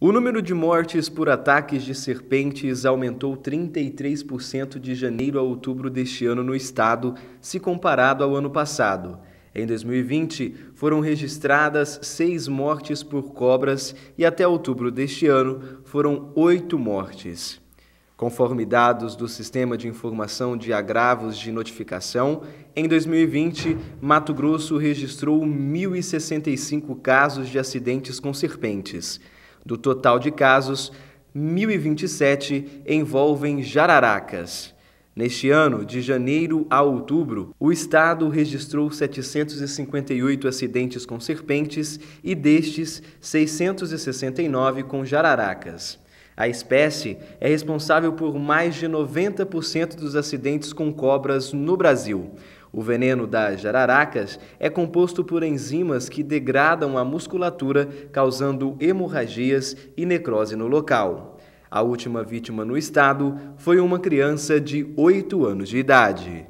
O número de mortes por ataques de serpentes aumentou 33% de janeiro a outubro deste ano no estado, se comparado ao ano passado. Em 2020, foram registradas seis mortes por cobras e até outubro deste ano foram oito mortes. Conforme dados do Sistema de Informação de Agravos de Notificação, em 2020, Mato Grosso registrou 1.065 casos de acidentes com serpentes. Do total de casos, 1.027 envolvem jararacas. Neste ano, de janeiro a outubro, o estado registrou 758 acidentes com serpentes e destes 669 com jararacas. A espécie é responsável por mais de 90% dos acidentes com cobras no Brasil. O veneno das jararacas é composto por enzimas que degradam a musculatura, causando hemorragias e necrose no local. A última vítima no estado foi uma criança de 8 anos de idade.